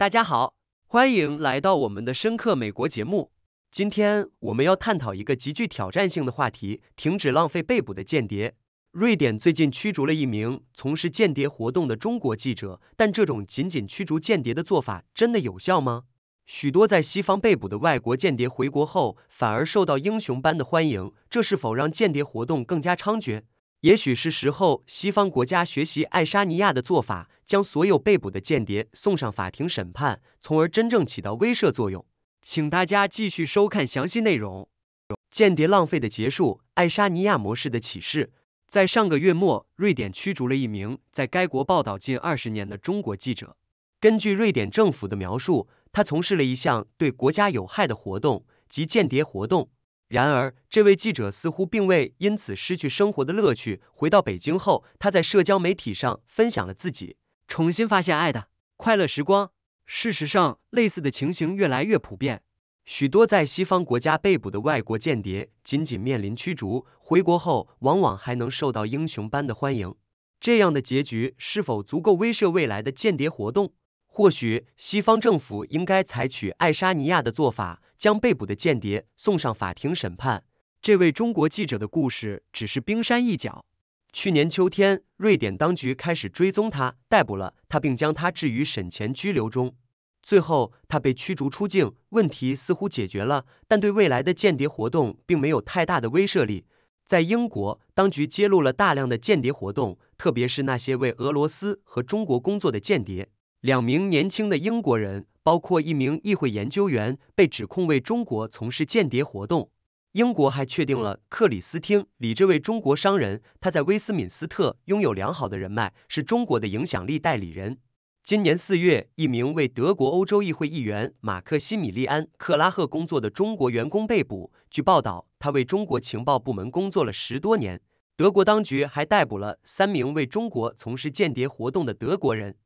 大家好，欢迎来到我们的深刻美国节目。今天我们要探讨一个极具挑战性的话题：停止浪费被捕的间谍。瑞典最近驱逐了一名从事间谍活动的中国记者，但这种仅仅驱逐间谍的做法真的有效吗？许多在西方被捕的外国间谍回国后，反而受到英雄般的欢迎，这是否让间谍活动更加猖獗？也许是时候，西方国家学习爱沙尼亚的做法，将所有被捕的间谍送上法庭审判，从而真正起到威慑作用。请大家继续收看详细内容。间谍浪费的结束，爱沙尼亚模式的启示。在上个月末，瑞典驱逐了一名在该国报道近二十年的中国记者。根据瑞典政府的描述，他从事了一项对国家有害的活动即间谍活动。然而，这位记者似乎并未因此失去生活的乐趣。回到北京后，他在社交媒体上分享了自己重新发现爱的快乐时光。事实上，类似的情形越来越普遍。许多在西方国家被捕的外国间谍，仅仅面临驱逐，回国后往往还能受到英雄般的欢迎。这样的结局是否足够威慑未来的间谍活动？或许西方政府应该采取爱沙尼亚的做法，将被捕的间谍送上法庭审判。这位中国记者的故事只是冰山一角。去年秋天，瑞典当局开始追踪他，逮捕了他，并将他置于审前拘留中。最后，他被驱逐出境。问题似乎解决了，但对未来的间谍活动并没有太大的威慑力。在英国，当局揭露了大量的间谍活动，特别是那些为俄罗斯和中国工作的间谍。两名年轻的英国人，包括一名议会研究员，被指控为中国从事间谍活动。英国还确定了克里斯汀李这位中国商人，他在威斯敏斯特拥有良好的人脉，是中国的影响力代理人。今年四月，一名为德国欧洲议会议员马克西米利安·克拉赫工作的中国员工被捕。据报道，他为中国情报部门工作了十多年。德国当局还逮捕了三名为中国从事间谍活动的德国人。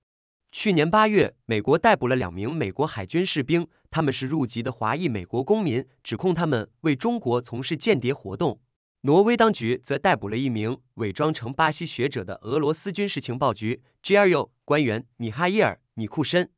去年八月，美国逮捕了两名美国海军士兵，他们是入籍的华裔美国公民，指控他们为中国从事间谍活动。挪威当局则逮捕了一名伪装成巴西学者的俄罗斯军事情报局 （GRU） 官员米哈伊尔·米库申。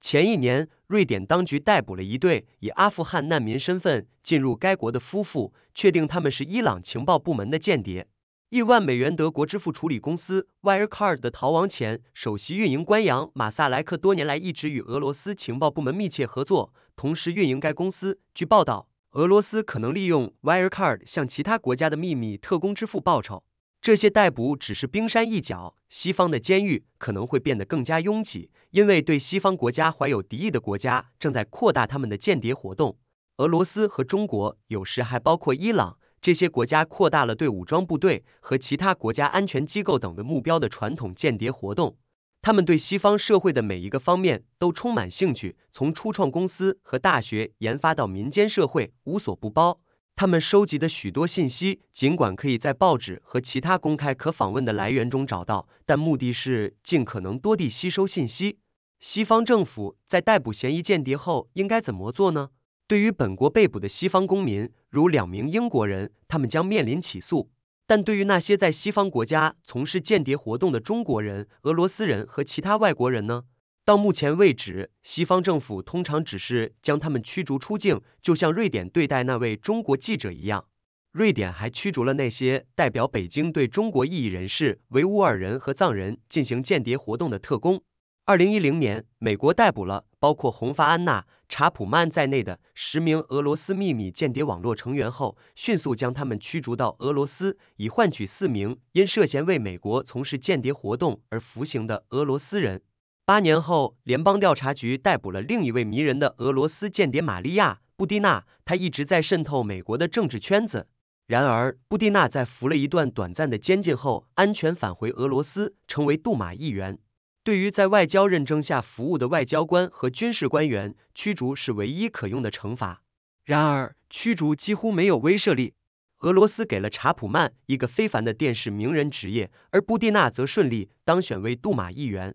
前一年，瑞典当局逮捕了一对以阿富汗难民身份进入该国的夫妇，确定他们是伊朗情报部门的间谍。亿万美元德国支付处理公司 Wirecard 的逃亡前首席运营官杨马萨莱克多年来一直与俄罗斯情报部门密切合作，同时运营该公司。据报道，俄罗斯可能利用 Wirecard 向其他国家的秘密特工支付报酬。这些逮捕只是冰山一角，西方的监狱可能会变得更加拥挤，因为对西方国家怀有敌意的国家正在扩大他们的间谍活动。俄罗斯和中国，有时还包括伊朗。这些国家扩大了对武装部队和其他国家安全机构等的目标的传统间谍活动。他们对西方社会的每一个方面都充满兴趣，从初创公司和大学研发到民间社会，无所不包。他们收集的许多信息，尽管可以在报纸和其他公开可访问的来源中找到，但目的是尽可能多地吸收信息。西方政府在逮捕嫌疑间谍后应该怎么做呢？对于本国被捕的西方公民，如两名英国人，他们将面临起诉。但对于那些在西方国家从事间谍活动的中国人、俄罗斯人和其他外国人呢？到目前为止，西方政府通常只是将他们驱逐出境，就像瑞典对待那位中国记者一样。瑞典还驱逐了那些代表北京对中国异议人士、维吾尔人和藏人进行间谍活动的特工。二零一零年，美国逮捕了包括红发安娜·查普曼在内的十名俄罗斯秘密间谍网络成员后，迅速将他们驱逐到俄罗斯，以换取四名因涉嫌为美国从事间谍活动而服刑的俄罗斯人。八年后，联邦调查局逮捕了另一位迷人的俄罗斯间谍玛利亚·布蒂娜，她一直在渗透美国的政治圈子。然而，布蒂娜在服了一段短暂的监禁后，安全返回俄罗斯，成为杜马议员。对于在外交认证下服务的外交官和军事官员，驱逐是唯一可用的惩罚。然而，驱逐几乎没有威慑力。俄罗斯给了查普曼一个非凡的电视名人职业，而布蒂纳则顺利当选为杜马议员。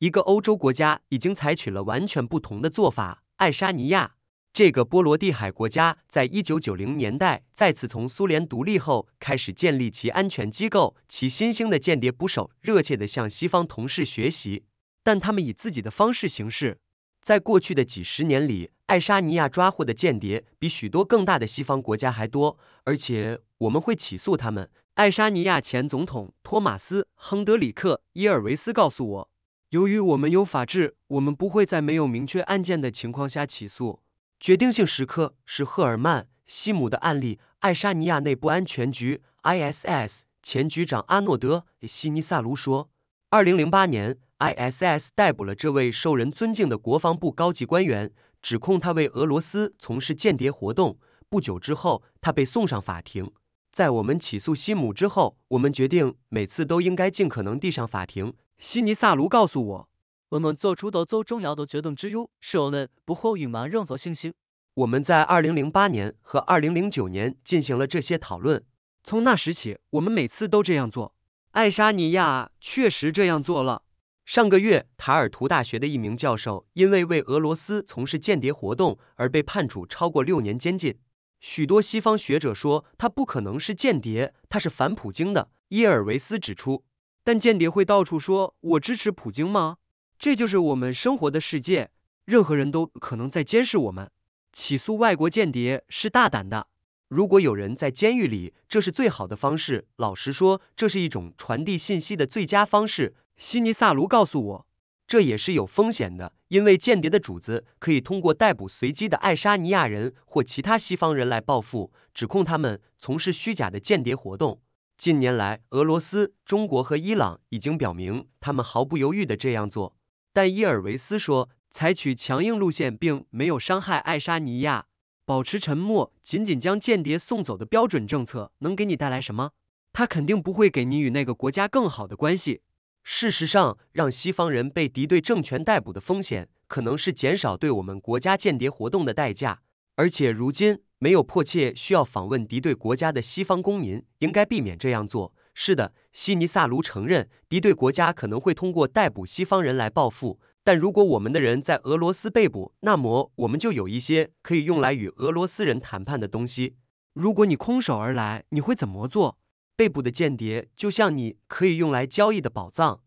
一个欧洲国家已经采取了完全不同的做法——爱沙尼亚。这个波罗的海国家在一九九零年代再次从苏联独立后，开始建立其安全机构。其新兴的间谍捕手热切的向西方同事学习，但他们以自己的方式行事。在过去的几十年里，爱沙尼亚抓获的间谍比许多更大的西方国家还多，而且我们会起诉他们。爱沙尼亚前总统托马斯·亨德里克·伊尔维斯告诉我，由于我们有法治，我们不会在没有明确案件的情况下起诉。决定性时刻是赫尔曼·西姆的案例。爱沙尼亚内部安全局 （ISS） 前局长阿诺德·西尼萨卢说：“二零零八年，ISS 逮捕了这位受人尊敬的国防部高级官员，指控他为俄罗斯从事间谍活动。不久之后，他被送上法庭。在我们起诉西姆之后，我们决定每次都应该尽可能递上法庭。”西尼萨卢告诉我。我们做出的最重要的决定之一，使我们不隐瞒任何信息。我们在二零零八年和二零零九年进行了这些讨论。从那时起，我们每次都这样做。爱沙尼亚确实这样做了。上个月，塔尔图大学的一名教授因为为俄罗斯从事间谍活动而被判处超过六年监禁。许多西方学者说他不可能是间谍，他是反普京的。伊尔维斯指出，但间谍会到处说“我支持普京”吗？这就是我们生活的世界，任何人都可能在监视我们。起诉外国间谍是大胆的，如果有人在监狱里，这是最好的方式。老实说，这是一种传递信息的最佳方式。西尼萨卢告诉我，这也是有风险的，因为间谍的主子可以通过逮捕随机的爱沙尼亚人或其他西方人来报复，指控他们从事虚假的间谍活动。近年来，俄罗斯、中国和伊朗已经表明，他们毫不犹豫的这样做。但伊尔维斯说，采取强硬路线并没有伤害爱沙尼亚。保持沉默，仅仅将间谍送走的标准政策能给你带来什么？他肯定不会给你与那个国家更好的关系。事实上，让西方人被敌对政权逮捕的风险，可能是减少对我们国家间谍活动的代价。而且，如今没有迫切需要访问敌对国家的西方公民，应该避免这样做。是的，希尼萨卢承认，敌对国家可能会通过逮捕西方人来报复。但如果我们的人在俄罗斯被捕，那么我们就有一些可以用来与俄罗斯人谈判的东西。如果你空手而来，你会怎么做？被捕的间谍就像你可以用来交易的宝藏。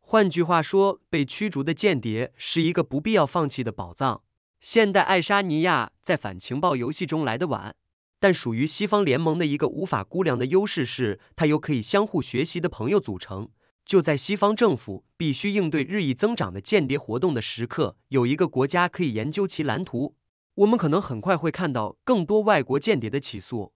换句话说，被驱逐的间谍是一个不必要放弃的宝藏。现代爱沙尼亚在反情报游戏中来得晚。但属于西方联盟的一个无法估量的优势是，它由可以相互学习的朋友组成。就在西方政府必须应对日益增长的间谍活动的时刻，有一个国家可以研究其蓝图。我们可能很快会看到更多外国间谍的起诉。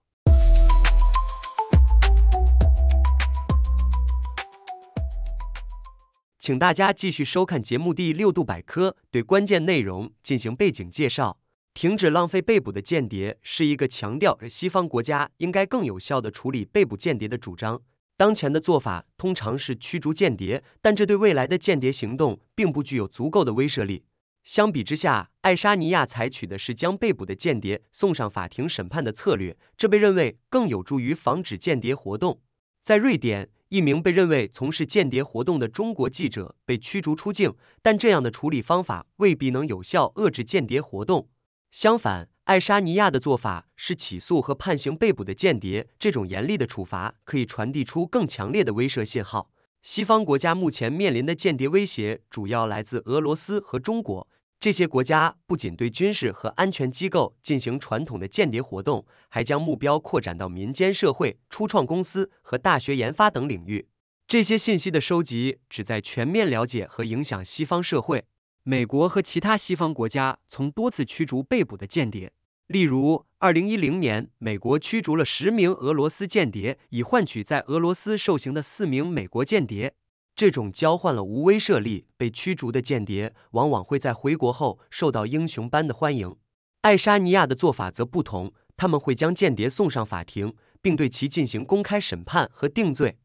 请大家继续收看节目《第六度百科》，对关键内容进行背景介绍。停止浪费被捕的间谍是一个强调西方国家应该更有效地处理被捕间谍的主张。当前的做法通常是驱逐间谍，但这对未来的间谍行动并不具有足够的威慑力。相比之下，爱沙尼亚采取的是将被捕的间谍送上法庭审判的策略，这被认为更有助于防止间谍活动。在瑞典，一名被认为从事间谍活动的中国记者被驱逐出境，但这样的处理方法未必能有效遏制间谍活动。相反，爱沙尼亚的做法是起诉和判刑被捕的间谍。这种严厉的处罚可以传递出更强烈的威慑信号。西方国家目前面临的间谍威胁主要来自俄罗斯和中国。这些国家不仅对军事和安全机构进行传统的间谍活动，还将目标扩展到民间社会、初创公司和大学研发等领域。这些信息的收集旨在全面了解和影响西方社会。美国和其他西方国家曾多次驱逐被捕的间谍，例如，二零一零年，美国驱逐了十名俄罗斯间谍，以换取在俄罗斯受刑的四名美国间谍。这种交换了无威慑力。被驱逐的间谍往往会在回国后受到英雄般的欢迎。爱沙尼亚的做法则不同，他们会将间谍送上法庭，并对其进行公开审判和定罪。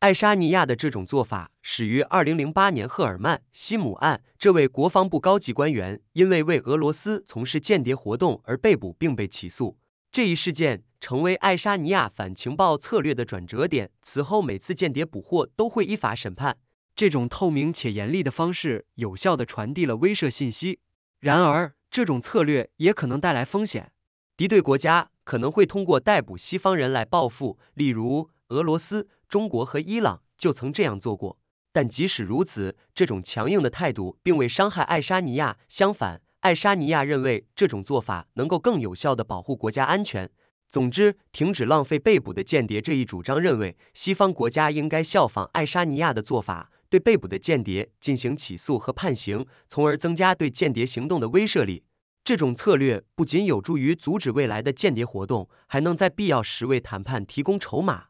爱沙尼亚的这种做法始于二零零八年赫尔曼·西姆案，这位国防部高级官员因为为俄罗斯从事间谍活动而被捕，并被起诉。这一事件成为爱沙尼亚反情报策略的转折点。此后，每次间谍捕获都会依法审判。这种透明且严厉的方式，有效地传递了威慑信息。然而，这种策略也可能带来风险。敌对国家可能会通过逮捕西方人来报复，例如俄罗斯。中国和伊朗就曾这样做过，但即使如此，这种强硬的态度并未伤害爱沙尼亚。相反，爱沙尼亚认为这种做法能够更有效的保护国家安全。总之，停止浪费被捕的间谍这一主张认为，西方国家应该效仿爱沙尼亚的做法，对被捕的间谍进行起诉和判刑，从而增加对间谍行动的威慑力。这种策略不仅有助于阻止未来的间谍活动，还能在必要时为谈判提供筹码。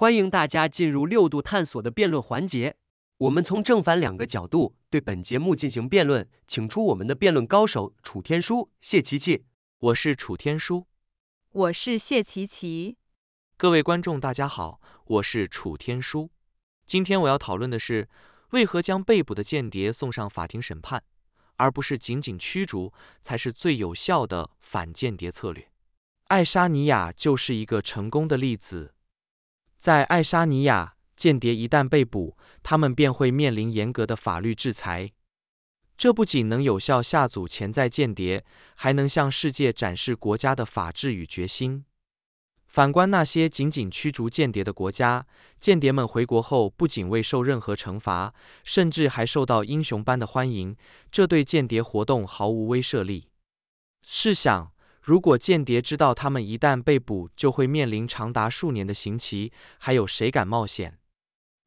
欢迎大家进入六度探索的辩论环节，我们从正反两个角度对本节目进行辩论，请出我们的辩论高手楚天舒、谢琪琪。我是楚天舒，我是谢琪琪。各位观众，大家好，我是楚天舒。今天我要讨论的是，为何将被捕的间谍送上法庭审判，而不是仅仅驱逐，才是最有效的反间谍策略。爱沙尼亚就是一个成功的例子。在爱沙尼亚，间谍一旦被捕，他们便会面临严格的法律制裁。这不仅能有效吓阻潜在间谍，还能向世界展示国家的法治与决心。反观那些仅仅驱逐间谍的国家，间谍们回国后不仅未受任何惩罚，甚至还受到英雄般的欢迎，这对间谍活动毫无威慑力。试想，如果间谍知道他们一旦被捕就会面临长达数年的刑期，还有谁敢冒险？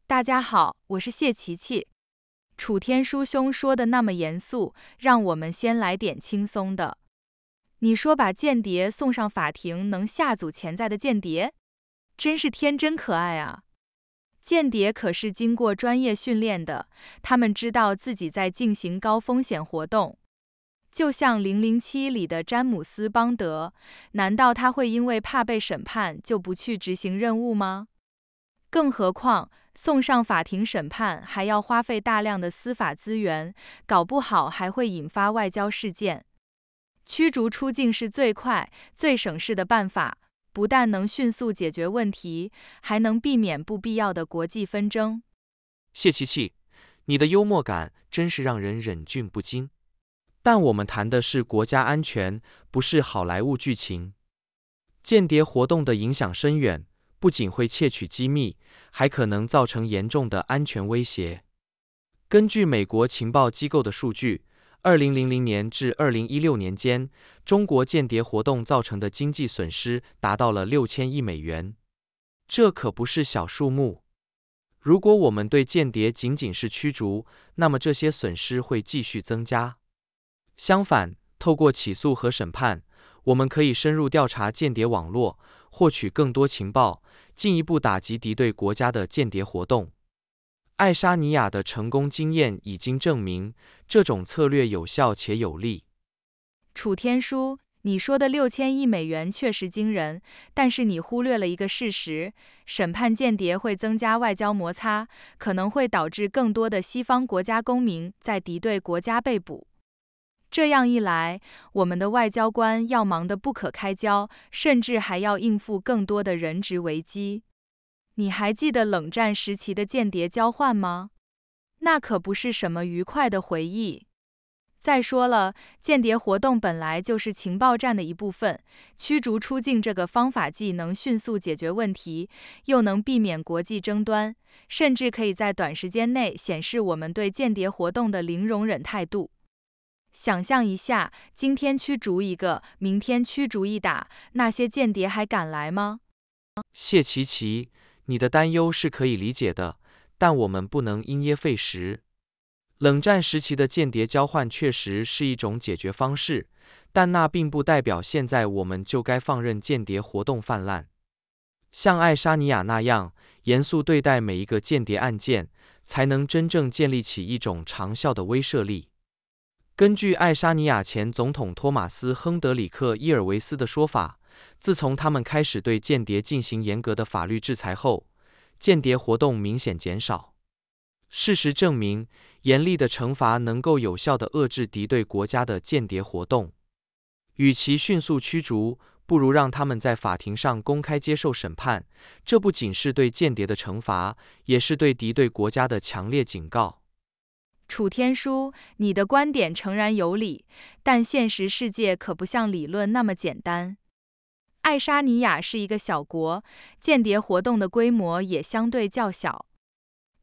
大家好，我是谢琪琪。楚天书兄说的那么严肃，让我们先来点轻松的。你说把间谍送上法庭能吓阻潜在的间谍？真是天真可爱啊！间谍可是经过专业训练的，他们知道自己在进行高风险活动。就像《零零七》里的詹姆斯邦德，难道他会因为怕被审判就不去执行任务吗？更何况送上法庭审判还要花费大量的司法资源，搞不好还会引发外交事件。驱逐出境是最快、最省事的办法，不但能迅速解决问题，还能避免不必要的国际纷争。谢琪琪，你的幽默感真是让人忍俊不禁。但我们谈的是国家安全，不是好莱坞剧情。间谍活动的影响深远，不仅会窃取机密，还可能造成严重的安全威胁。根据美国情报机构的数据，2000年至2016年间，中国间谍活动造成的经济损失达到了6000亿美元，这可不是小数目。如果我们对间谍仅仅是驱逐，那么这些损失会继续增加。相反，透过起诉和审判，我们可以深入调查间谍网络，获取更多情报，进一步打击敌对国家的间谍活动。爱沙尼亚的成功经验已经证明，这种策略有效且有利。楚天舒，你说的六千亿美元确实惊人，但是你忽略了一个事实：审判间谍会增加外交摩擦，可能会导致更多的西方国家公民在敌对国家被捕。这样一来，我们的外交官要忙得不可开交，甚至还要应付更多的人质危机。你还记得冷战时期的间谍交换吗？那可不是什么愉快的回忆。再说了，间谍活动本来就是情报战的一部分，驱逐出境这个方法既能迅速解决问题，又能避免国际争端，甚至可以在短时间内显示我们对间谍活动的零容忍态度。想象一下，今天驱逐一个，明天驱逐一打，那些间谍还敢来吗？谢奇奇，你的担忧是可以理解的，但我们不能因噎废食。冷战时期的间谍交换确实是一种解决方式，但那并不代表现在我们就该放任间谍活动泛滥。像爱沙尼亚那样，严肃对待每一个间谍案件，才能真正建立起一种长效的威慑力。根据爱沙尼亚前总统托马斯·亨德里克·伊尔维斯的说法，自从他们开始对间谍进行严格的法律制裁后，间谍活动明显减少。事实证明，严厉的惩罚能够有效的遏制敌对国家的间谍活动。与其迅速驱逐，不如让他们在法庭上公开接受审判。这不仅是对间谍的惩罚，也是对敌对国家的强烈警告。楚天舒，你的观点诚然有理，但现实世界可不像理论那么简单。爱沙尼亚是一个小国，间谍活动的规模也相对较小。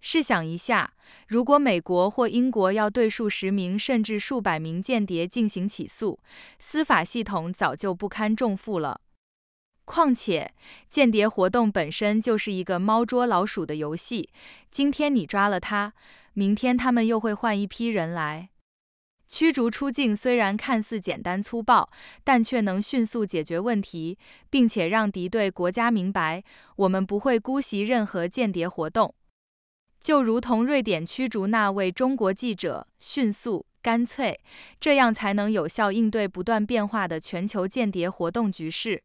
试想一下，如果美国或英国要对数十名甚至数百名间谍进行起诉，司法系统早就不堪重负了。况且，间谍活动本身就是一个猫捉老鼠的游戏，今天你抓了他。明天他们又会换一批人来驱逐出境。虽然看似简单粗暴，但却能迅速解决问题，并且让敌对国家明白我们不会姑息任何间谍活动。就如同瑞典驱逐那位中国记者，迅速、干脆，这样才能有效应对不断变化的全球间谍活动局势。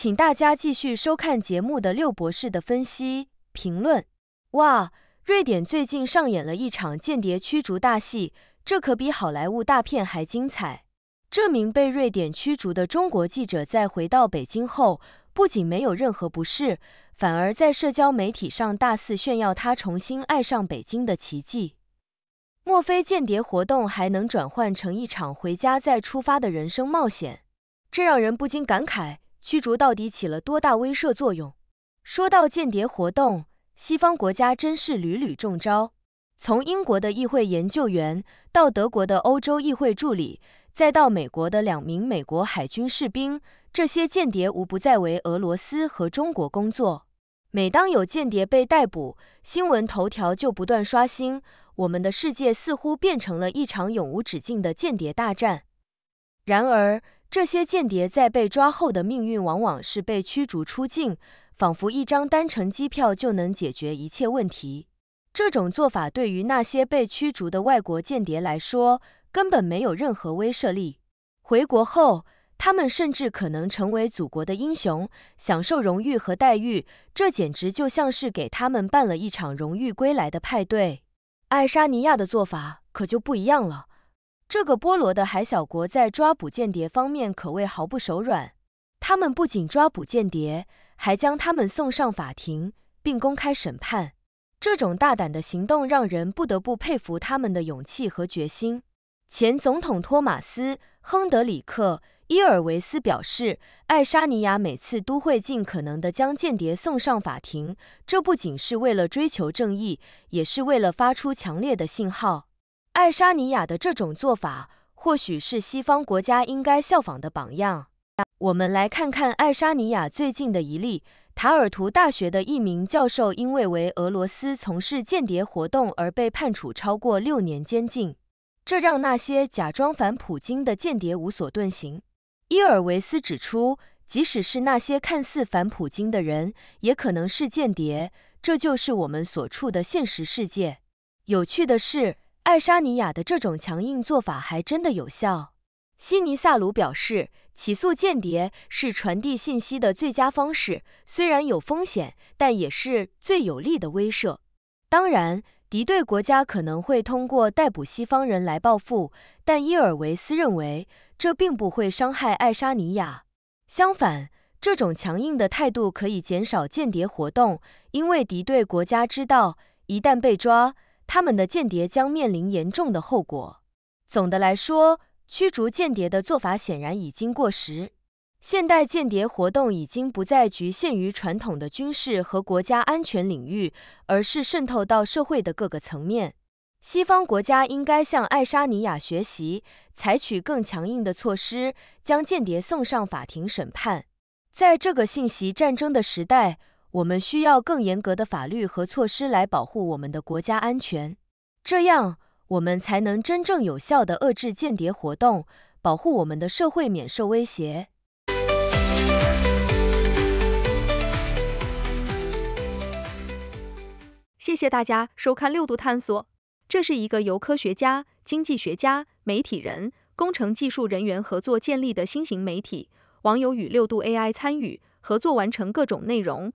请大家继续收看节目的六博士的分析评论。哇，瑞典最近上演了一场间谍驱逐大戏，这可比好莱坞大片还精彩。这名被瑞典驱逐的中国记者在回到北京后，不仅没有任何不适，反而在社交媒体上大肆炫耀他重新爱上北京的奇迹。莫非间谍活动还能转换成一场回家再出发的人生冒险？这让人不禁感慨。驱逐到底起了多大威慑作用？说到间谍活动，西方国家真是屡屡中招。从英国的议会研究员，到德国的欧洲议会助理，再到美国的两名美国海军士兵，这些间谍无不在为俄罗斯和中国工作。每当有间谍被逮捕，新闻头条就不断刷新。我们的世界似乎变成了一场永无止境的间谍大战。然而，这些间谍在被抓后的命运往往是被驱逐出境，仿佛一张单程机票就能解决一切问题。这种做法对于那些被驱逐的外国间谍来说，根本没有任何威慑力。回国后，他们甚至可能成为祖国的英雄，享受荣誉和待遇，这简直就像是给他们办了一场荣誉归来的派对。爱沙尼亚的做法可就不一样了。这个波罗的海小国在抓捕间谍方面可谓毫不手软。他们不仅抓捕间谍，还将他们送上法庭并公开审判。这种大胆的行动让人不得不佩服他们的勇气和决心。前总统托马斯·亨德里克·伊尔维斯表示，爱沙尼亚每次都会尽可能地将间谍送上法庭，这不仅是为了追求正义，也是为了发出强烈的信号。爱沙尼亚的这种做法，或许是西方国家应该效仿的榜样。我们来看看爱沙尼亚最近的一例：塔尔图大学的一名教授因为为俄罗斯从事间谍活动而被判处超过六年监禁，这让那些假装反普京的间谍无所遁形。伊尔维斯指出，即使是那些看似反普京的人，也可能是间谍。这就是我们所处的现实世界。有趣的是。爱沙尼亚的这种强硬做法还真的有效。西尼萨鲁表示，起诉间谍是传递信息的最佳方式，虽然有风险，但也是最有力的威慑。当然，敌对国家可能会通过逮捕西方人来报复，但伊尔维斯认为这并不会伤害爱沙尼亚。相反，这种强硬的态度可以减少间谍活动，因为敌对国家知道一旦被抓。他们的间谍将面临严重的后果。总的来说，驱逐间谍的做法显然已经过时。现代间谍活动已经不再局限于传统的军事和国家安全领域，而是渗透到社会的各个层面。西方国家应该向爱沙尼亚学习，采取更强硬的措施，将间谍送上法庭审判。在这个信息战争的时代，我们需要更严格的法律和措施来保护我们的国家安全，这样我们才能真正有效的遏制间谍活动，保护我们的社会免受威胁。谢谢大家收看六度探索，这是一个由科学家、经济学家、媒体人、工程技术人员合作建立的新型媒体，网友与六度 AI 参与合作完成各种内容。